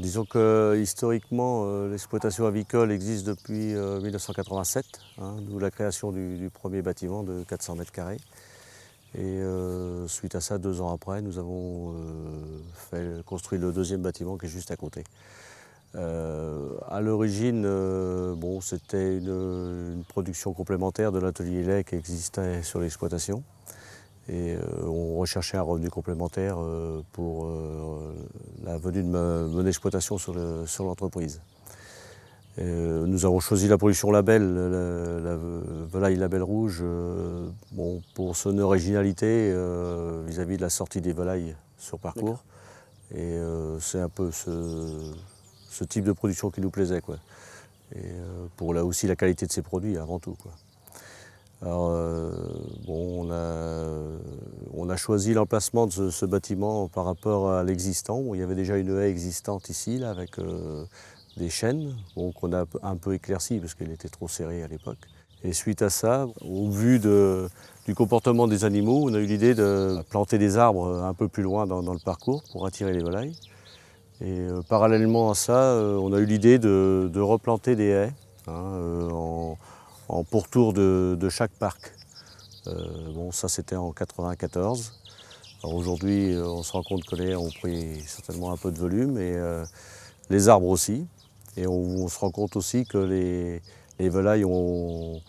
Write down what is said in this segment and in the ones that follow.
disons que historiquement, euh, l'exploitation avicole existe depuis 1987, euh, hein, d'où la création du, premier bâtiment de 400 mètres carrés. Et euh, suite à ça, deux ans après, nous avons construit le deuxième bâtiment qui est juste à côté. à l'origine, c'était une, production complémentaire de l'atelier lait qui existait sur l'exploitation. Et euh, on recherchait un revenu complémentaire euh, pour euh, la venue de mon exploitation sur l'entreprise. nous avons choisi la production label, la, volaille label rouge, bon, pour son originalité vis-à-vis de la sortie des volailles sur parcours. Et c'est un peu ce, ce, type de production qui nous plaisait. Quoi. Et pour là aussi la qualité de ses produits avant tout. Quoi. Alors, euh, bon, on a, choisi l'emplacement de ce, bâtiment par rapport à l'existant. il y avait déjà une haie existante ici, là, avec euh, des chaînes, qu'on a un peu éclairci parce qu'elle était trop serrée à l'époque. Et suite à ça, au vu du comportement des animaux, on a eu l'idée de planter des arbres un peu plus loin dans, le parcours pour attirer les volailles. Et euh, parallèlement à ça, on a eu l'idée de, replanter des haies hein, en pourtour de, chaque parc. Euh, bon, ça c'était en 94. Aujourd'hui, euh, on se rend compte que les ont pris certainement un peu de volume et euh, les arbres aussi. Et on, se rend compte aussi que les, les volailles ont,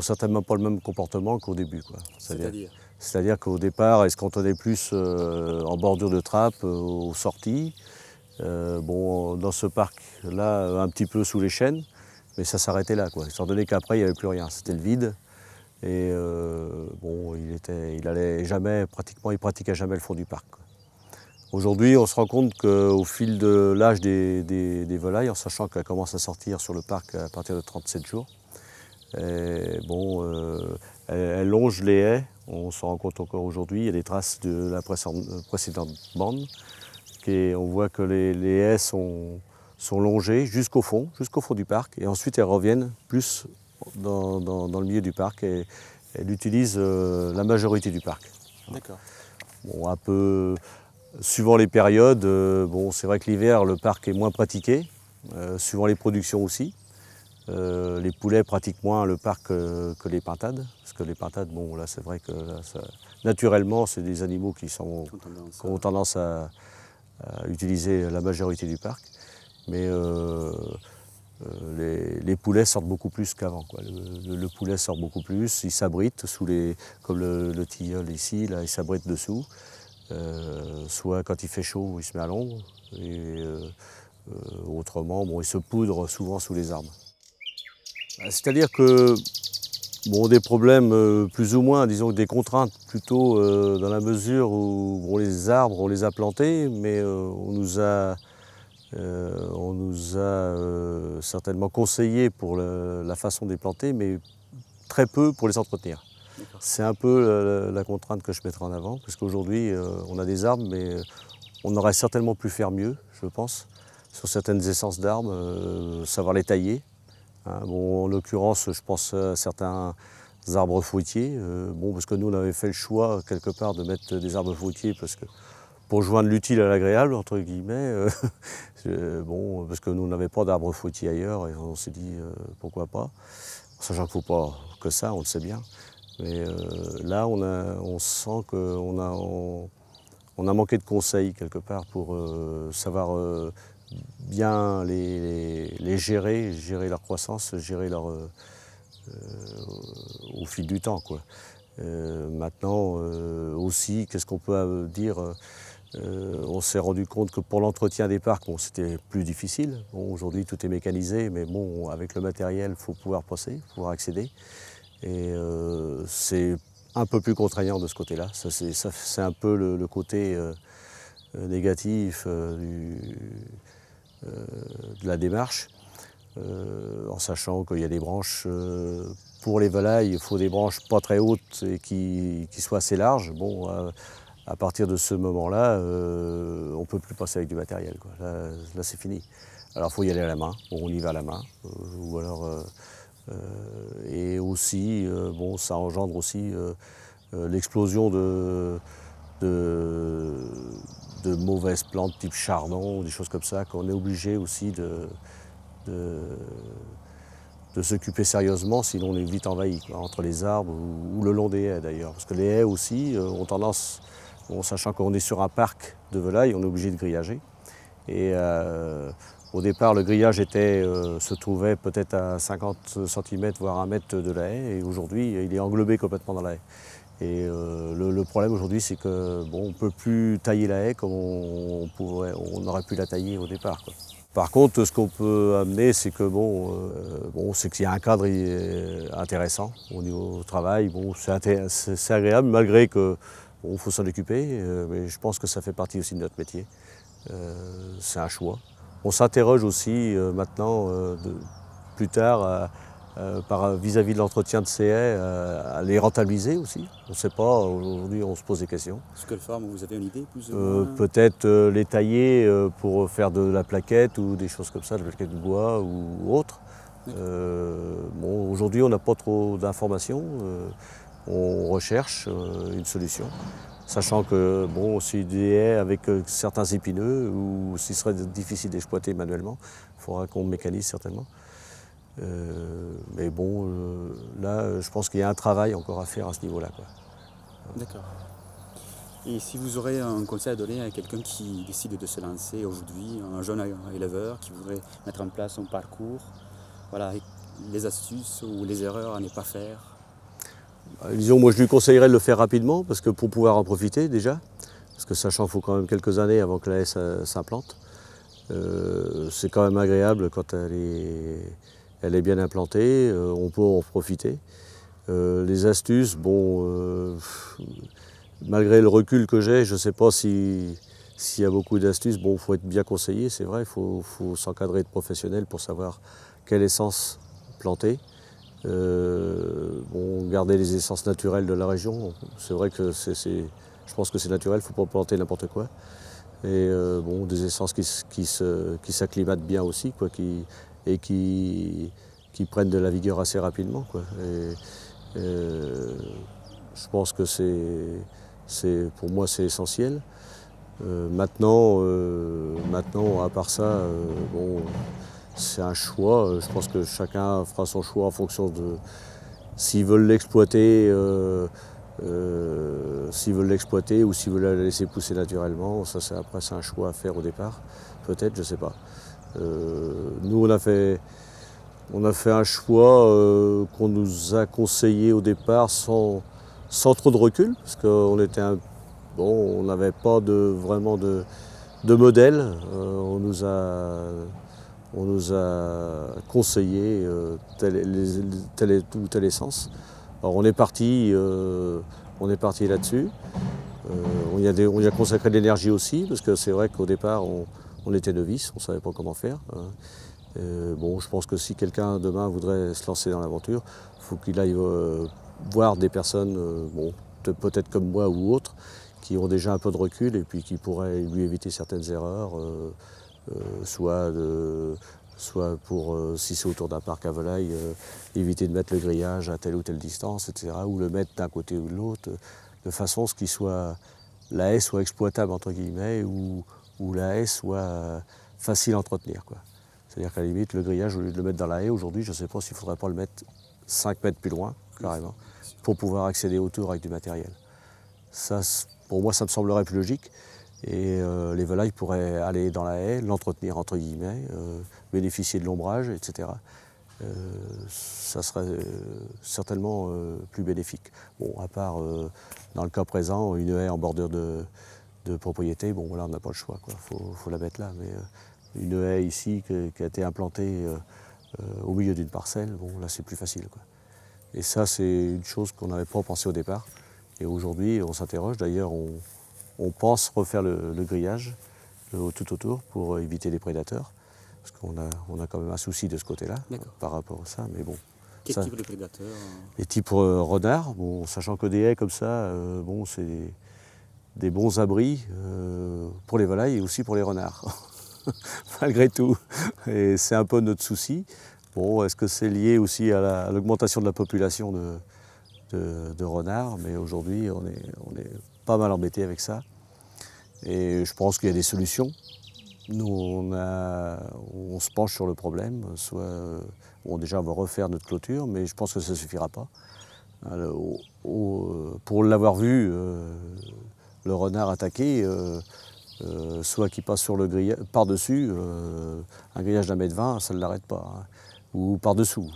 certainement pas le même comportement qu'au début. C'est-à-dire C'est-à-dire qu'au départ, elles se cantonnaient plus en bordure de trappe, aux sorties. bon, dans ce parc-là, un petit peu sous les chênes mais ça s'arrêtait là, quoi. Sans donné qu'après, il n'y avait plus rien, c'était le vide. Et euh, bon, il, était, il allait jamais, pratiquement, il pratiquait jamais le fond du parc. Aujourd'hui, on se rend compte qu'au fil de l'âge des, volailles, en sachant qu'elles commencent à sortir sur le parc à partir de 37 jours, bon, euh, elles, longent les haies, on se rend compte encore aujourd'hui, il y a des traces de la précédente bande, et on voit que les, les haies sont, sont longées jusqu'au fond, jusqu'au fond du parc, et ensuite elles reviennent plus dans, le milieu du parc et elles utilisent euh, la majorité du parc. D'accord. Bon, un peu suivant les périodes, euh, bon, c'est vrai que l'hiver le parc est moins pratiqué, euh, suivant les productions aussi. les poulets pratiquent moins le parc que les pintades, parce que les pintades, bon là c'est vrai que naturellement c'est des animaux qui, sont, ont tendance à utiliser la majorité du parc mais euh, euh, les, poulets sortent beaucoup plus qu'avant. Le, poulet sort beaucoup plus, il s'abrite sous les, comme le, tilleul ici, là, il s'abrite dessous. Euh, soit quand il fait chaud, il se met à l'ombre, et autrement, bon, il se poudre souvent sous les arbres. Bah, c'est-à-dire que Bon, des problèmes plus ou moins, disons des contraintes plutôt dans la mesure où les arbres, on les a plantés, mais on nous a euh, on nous a euh, certainement conseillé pour la façon de les planter, mais très peu pour les entretenir. C'est un peu la, contrainte que je mettrai en avant, parce qu'aujourd'hui, euh, on a des arbres, mais on aurait certainement pu faire mieux, je pense, sur certaines essences d'arbres, savoir les tailler. Hein. bon, en l'occurrence, je pense à certains arbres fruitiers, bon, parce que nous, on avait fait le choix, quelque part, de mettre des arbres fruitiers, parce que pour joindre l'utile à l'agréable, entre guillemets, euh, euh, bon, parce que nous n'avions pas d'arbres fruitiers ailleurs et on s'est dit euh, pourquoi pas, sachant qu'il ne faut pas que ça, on le sait bien. Mais là, on, sent qu'on a, manqué de conseils quelque part pour savoir bien les, gérer, gérer leur croissance, gérer leur. au fil du temps. maintenant, aussi, qu'est-ce qu'on peut dire euh, on s'est rendu compte que pour l'entretien des parcs, c'était plus difficile. Aujourd'hui, tout est mécanisé, mais bon, avec le matériel, il faut pouvoir passer, pouvoir accéder. Et euh, c'est un peu plus contraignant de ce côté-là. C'est un peu le, côté euh, négatif de la démarche, en sachant qu'il y a des branches pour les volailles, il faut des branches pas très hautes et qui, soient assez larges. Bon, à partir de ce moment-là, euh, on ne peut plus passer avec du matériel. Là, c'est fini. Alors, il faut y aller à la main. on y va à la main. Euh, ou alors, euh, et aussi, bon, ça engendre aussi l'explosion de, de, mauvaises plantes type chardon, des choses comme ça, qu'on est obligé aussi de, de s'occuper sérieusement, sinon on est vite envahi, entre les arbres ou, le long des haies d'ailleurs. Parce que les haies aussi ont tendance sachant qu'on est sur un parc de volailles, on est obligé de grillager. Et euh, au départ, le grillage était, euh, se trouvait peut-être à 50 cm, voire 1 mètre de la haie. Et aujourd'hui, il est englobé complètement dans la haie. Et euh, le, problème aujourd'hui, c'est que bon, on peut plus tailler la haie comme on, aurait pu la tailler au départ. Par contre, ce qu'on peut amener, c'est que bon, bon c'est qu'il y a un cadre intéressant au niveau travail. Bon, c'est agréable malgré que il faut s'en occuper, euh, mais je pense que ça fait partie aussi de notre métier. Euh, c'est un choix. On s'interroge aussi euh, maintenant, plus tard, vis-à-vis de l'entretien de ces haies, à les rentabiliser aussi. On ne sait pas, aujourd'hui on se pose des questions. Est-ce que le farm, vous avez une idée plus Peut-être les tailler pour faire de la plaquette ou des choses comme ça, de la plaquette de bois ou autre. aujourd'hui on n'a pas trop d'informations on recherche euh, une solution. Sachant que bon, si est avec euh, certains épineux ou s'il serait difficile d'exploiter manuellement, il faudra qu'on mécanise certainement. Euh, mais bon, là, je pense qu'il y a un travail encore à faire à ce niveau-là. D'accord. Et si vous aurez un conseil à donner à quelqu'un qui décide de se lancer aujourd'hui, un jeune éleveur qui voudrait mettre en place son parcours, voilà, les astuces ou les erreurs à ne pas faire euh, disons, moi je lui conseillerais de le faire rapidement, parce que pour pouvoir en profiter déjà, parce que sachant qu'il faut quand même quelques années avant que la haie euh, s'implante, euh, c'est quand même agréable quand elle est, bien implantée, on peut en profiter. les astuces, bon, malgré le recul que j'ai, je ne sais pas s'il y a beaucoup d'astuces. Bon, il faut être bien conseillé, c'est vrai, il faut, faut s'encadrer de professionnels pour savoir quelle essence planter. Euh, bon, garder les essences naturelles de la région, c'est vrai que c'est, je pense que c'est naturel, il ne faut pas planter n'importe quoi. Et euh, bon, des essences qui, qui s'acclimatent qui bien aussi, quoi, qui, et qui, qui prennent de la vigueur assez rapidement. Quoi. Et, euh, je pense que c'est, pour moi c'est essentiel. Euh, maintenant, maintenant, à part ça, bon, c'est un choix. Euh, je pense que chacun fera son choix en fonction de s'ils veulent l'exploiter, euh, euh, s'ils veulent l'exploiter ou s'ils veulent la laisser pousser naturellement. Ça, c'est après, c'est un choix à faire au départ. Peut-être, je ne sais pas. nous, on a fait, on a fait un choix qu'on nous a conseillé au départ sans, sans trop de recul, parce qu'on était bon, on n'avait pas de vraiment de, de modèle. on nous a on nous a conseillé euh, tel, les, tel, essence. Alors on est parti, euh, on est parti là-dessus. Euh, on, y a des, a consacré de l'énergie aussi, parce que c'est vrai qu'au départ, on, était novice, on ne savait pas comment faire. Hein. Euh, bon, je pense que si quelqu'un demain voudrait se lancer dans l'aventure, il faut qu'il aille voir des personnes, bon, peut-être comme moi ou autres, qui ont déjà un peu de recul et puis qui pourraient lui éviter certaines erreurs. Euh, soit euh, soit pour, euh, si c'est autour d'un parc à volaille, éviter de mettre le grillage à telle ou telle distance, etc., ou le mettre d'un côté ou de l'autre, de façon à ce qui soit, la haie soit exploitable, entre guillemets, ou, la haie soit facile à entretenir. C'est-à-dire qu'à la limite, le grillage, au lieu de le mettre dans la haie, aujourd'hui, je ne sais pas s'il ne faudrait pas le mettre 5 mètres plus loin, carrément, pour pouvoir accéder autour avec du matériel. Ça, pour moi, ça me semblerait plus logique. Et euh, les volailles pourraient aller dans la haie, l'entretenir entre guillemets, euh, bénéficier de l'ombrage, etc. Euh, ça serait certainement plus bénéfique. Bon, à part dans le cas présent, une haie en bordure de, propriété, bon là on n'a pas le choix, il faut, la mettre là. Mais une haie ici qui, qui a été implantée au milieu d'une parcelle, bon là c'est plus facile. Quoi. Et ça c'est une chose qu'on n'avait pas pensé au départ. Et aujourd'hui on s'interroge, d'ailleurs on, on pense refaire le, grillage euh, tout autour pour euh, éviter les prédateurs. Parce qu'on a, on a quand même un souci de ce côté-là par rapport à ça. Mais bon, quel type de prédateurs euh Les types renards, bon, sachant que des haies comme ça, bon, c'est des, bons abris pour les volailles et aussi pour les renards, malgré tout. Et c'est un peu notre souci. Bon, est-ce que c'est lié aussi à l'augmentation de la population de, de, renards Mais aujourd'hui, on est mal embêté avec ça. Et je pense qu'il y a des solutions. Nous, on, on se penche sur le problème. Soit, on déjà, on va refaire notre clôture, mais je pense que ça suffira pas. pour l'avoir vu, euh, le renard attaqué, euh, euh, soit qui passe sur le par-dessus, un grillage d'un mètre vingt, ça ne l'arrête pas. Hein. Ou par-dessous.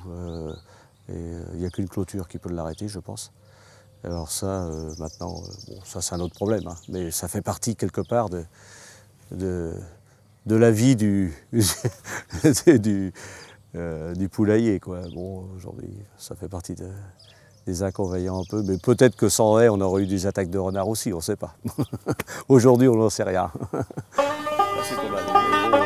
Il n'y a qu'une clôture qui peut l'arrêter, je pense. Alors ça, euh, maintenant, euh, ça c'est un autre problème, hein, mais ça fait partie quelque part de, de, la vie du, euh, du, poulailler. Quoi. Bon, aujourd'hui, ça fait partie des inconvénients un peu, mais peut-être que sans haie, on aurait eu des attaques de renards aussi, on ne sait pas. aujourd'hui, on n'en sait rien.